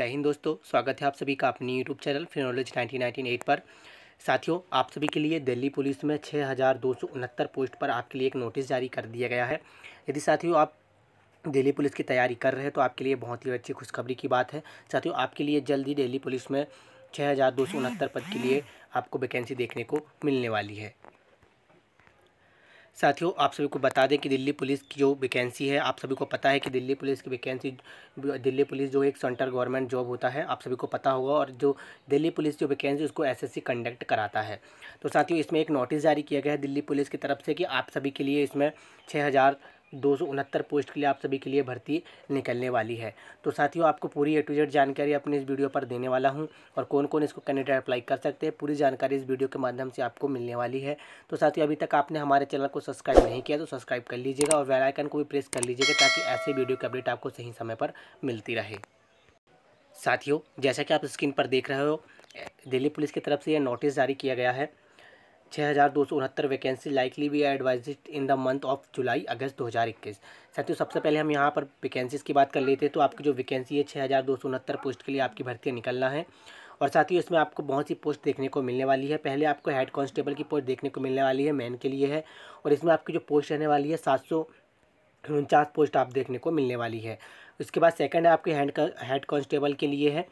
जय हिंद दोस्तों स्वागत है आप सभी का अपनी YouTube channel Finology nineteen nineteen eight पर साथियों आप सभी के लिए दिल्ली पुलिस में छः हज़ार दो सौ उनहत्तर पोस्ट पर आपके लिए एक नोटिस जारी कर दिया गया है यदि साथियों आप दिल्ली पुलिस की तैयारी कर रहे हैं तो आपके लिए बहुत ही अच्छी खुशखबरी की बात है साथियों आपके लिए जल्द ही दिल्ली पुलिस में छः हज़ार दो सौ उनहत्तर पद के लिए आपको वैकेंसी देखने को मिलने वाली है साथियों आप सभी को बता दें कि दिल्ली पुलिस की जो वैकेंसी है आप सभी को पता है कि दिल्ली पुलिस की वैकेंसी दिल्ली पुलिस जो एक सेंट्रल गवर्नमेंट जॉब होता है आप सभी को पता होगा और जो दिल्ली पुलिस जो वैकेंसी उसको एसएससी कंडक्ट कराता है तो साथियों इसमें एक नोटिस जारी किया गया है दिल्ली पुलिस की तरफ से कि आप सभी के लिए इसमें छः दो पोस्ट के लिए आप सभी के लिए भर्ती निकलने वाली है तो साथियों आपको पूरी ए टू जेड जानकारी अपने इस वीडियो पर देने वाला हूँ और कौन कौन इसको कैंडिडेट अप्लाई कर सकते हैं पूरी जानकारी इस वीडियो के माध्यम से आपको मिलने वाली है तो साथियों अभी तक आपने हमारे चैनल को सब्सक्राइब नहीं किया तो सब्सक्राइब कर लीजिएगा और वेलाइकन को भी प्रेस कर लीजिएगा ताकि ऐसे वीडियो की अपडेट आपको सही समय पर मिलती रहे साथियों जैसा कि आप स्क्रीन पर देख रहे हो दिल्ली पुलिस की तरफ से यह नोटिस जारी किया गया है छः हज़ार दो सौ उनहत्तर वैकेंसी लाइकली भी advise in the month of जुलाई अगस्त दो हज़ार इक्कीस साथियों सबसे पहले हम यहाँ पर वैकेंसीज़ की बात कर लेते हैं तो आपकी जो वैकेंसी है छः हज़ार दो सौ उनहत्तर पोस्ट के लिए आपकी भर्ती निकलना है और साथ ही इसमें आपको बहुत सी पोस्ट देखने को मिलने वाली है पहले आपको हेड कांस्टेबल की पोस्ट देखने को मिलने वाली है मैन के लिए है और इसमें आपकी जो पोस्ट रहने वाली है सात सौ उनचास पोस्ट आप देखने को मिलने वाली है इसके बाद सेकंड है आपके हैंड हेड कांस्टेबल के लिए है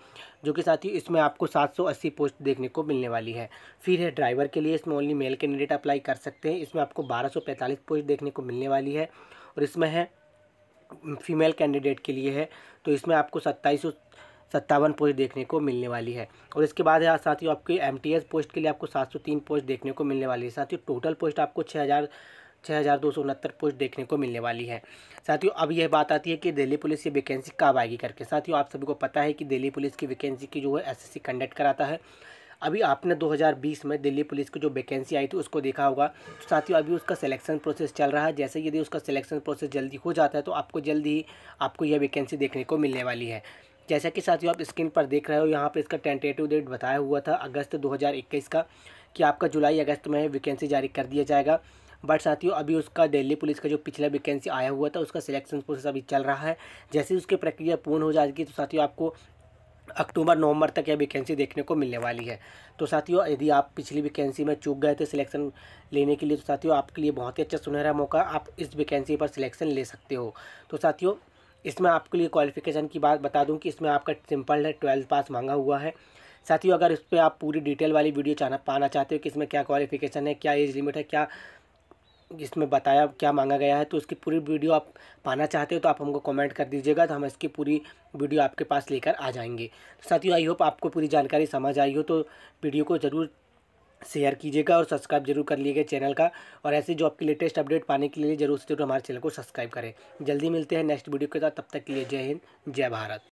जो कि साथ ही इसमें आपको 780 पोस्ट देखने को मिलने वाली है फिर है ड्राइवर के लिए इसमें ओनली मेल कैंडिडेट अप्लाई कर सकते हैं इसमें आपको 1245 पोस्ट देखने को मिलने वाली है और इसमें है फीमेल कैंडिडेट के लिए है तो इसमें आपको सत्ताईस सत्तावन पोस्ट देखने को मिलने वाली है और इसके बाद है साथियों आपके एम पोस्ट के लिए आपको 703 पोस्ट देखने को मिलने वाली है साथियों टोटल पोस्ट आपको छः हज़ार छः हज़ार दो सौ उनहत्तर पोस्ट देखने को मिलने वाली है साथियों अब यह बात आती है कि दिल्ली पुलिस ये वैकेंसी कब आएगी करके साथियों आप सभी को पता है कि दिल्ली पुलिस की वैकेंसी की जो है एस कंडक्ट कराता है अभी आपने 2020 में दिल्ली पुलिस की जो वैकेंसी आई थी उसको देखा होगा तो साथियों अभी उसका सिलेक्शन प्रोसेस चल रहा है जैसे यदि उसका सिलेक्शन प्रोसेस जल्दी हो जाता है तो आपको जल्दी ही आपको यह वैकेंसी देखने को मिलने वाली है जैसा कि साथियों आप स्क्रीन पर देख रहे हो यहाँ पर इसका टेंटेटिव डेट बताया हुआ था अगस्त दो का कि आपका जुलाई अगस्त में वैकेंसी जारी कर दिया जाएगा बट साथियों अभी उसका दिल्ली पुलिस का जो पिछला वैकेंसी आया हुआ था उसका सिलेक्शन प्रोसेस अभी चल रहा है जैसे उसकी प्रक्रिया पूर्ण हो जाएगी तो साथियों आपको अक्टूबर नवंबर तक यह वैकेंसी देखने को मिलने वाली है तो साथियों यदि आप पिछली वैकेंसी में चूक गए थे सिलेक्शन लेने के लिए तो साथियों आपके लिए बहुत ही अच्छा सुनहरा मौका आप इस वैकेंसी पर सिलेक्शन ले सकते हो तो साथियों इसमें आपके लिए क्वालिफिकेशन की बात बता दूं कि इसमें आपका सिंपल है ट्वेल्थ पास मांगा हुआ है साथियों अगर इस पर आप पूरी डिटेल वाली वीडियो चाहना पाना चाहते हो कि इसमें क्या क्वालिफिकेशन है क्या एज लिमिट है क्या इसमें बताया क्या मांगा गया है तो उसकी पूरी वीडियो आप पाना चाहते हो तो आप हमको कमेंट कर दीजिएगा तो हम इसकी पूरी वीडियो आपके पास लेकर आ जाएंगे तो साथियों आई होप आपको पूरी जानकारी समझ आई हो तो वीडियो को ज़रूर शेयर कीजिएगा और सब्सक्राइब जरूर कर लीजिएगा चैनल का और ऐसे जो आपकी लेटेस्ट अपडेट पाने के लिए जरूर से जरूर हमारे चैनल को सब्सक्राइब करें जल्दी मिलते हैं नेक्स्ट वीडियो के साथ तब तक के लिए जय हिंद जय भारत